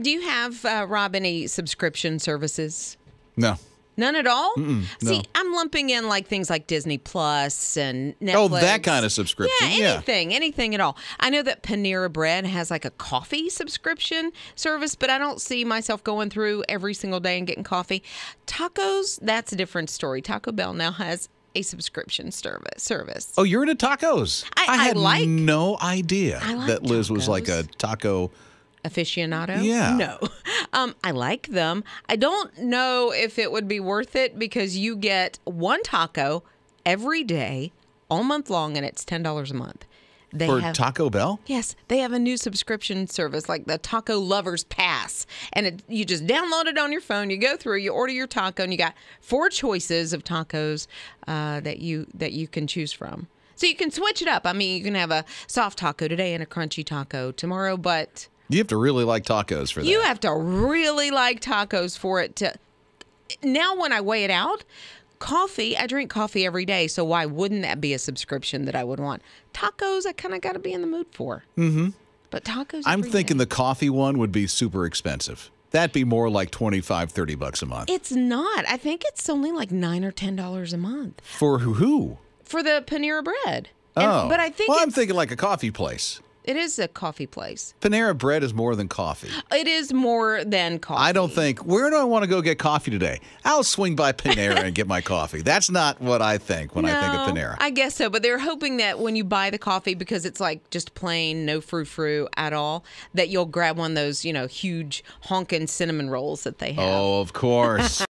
Do you have, uh, Rob, any subscription services? No. None at all. Mm-mm, See, no. I'm lumping in like things like Disney Plus and Netflix. Oh, that kind of subscription. Yeah, anything, yeah. anything at all. I know that Panera Bread has like a coffee subscription service, but I don't see myself going through every single day and getting coffee. Tacos, that's a different story. Taco Bell now has a subscription service. Service. Oh, you're into tacos. I, I had like, no idea I like that Liz tacos. was like a taco aficionado? Yeah. No. Um, I like them. I don't know if it would be worth it because you get one taco every day all month long and it's $10 a month. They for have, Taco Bell? Yes, they have a new subscription service like the Taco Lovers Pass, and it, you just download it on your phone. You go through, you order your taco, and you got four choices of tacos uh, that you that you can choose from. So you can switch it up. I mean, you can have a soft taco today and a crunchy taco tomorrow, but you have to really like tacos for that. You have to really like tacos for it to. Now, when I weigh it out, coffee, I drink coffee every day. So why wouldn't that be a subscription that I would want? Tacos, I kind of got to be in the mood for. Mm-hmm. But tacos. I'm thinking day. the coffee one would be super expensive. That'd be more like 25, 30 bucks a month. It's not. I think it's only like nine or ten dollars a month. For who? For the Panera bread. And, oh, but I think. Well, I'm thinking like a coffee place. It is a coffee place. Panera Bread is more than coffee. It is more than coffee. I don't think. Where do I want to go get coffee today? I'll swing by Panera and get my coffee. That's not what I think when no, I think of Panera. I guess so, but they're hoping that when you buy the coffee, because it's like just plain no frou frou at all, that you'll grab one of those you know huge honking cinnamon rolls that they have. Oh, of course.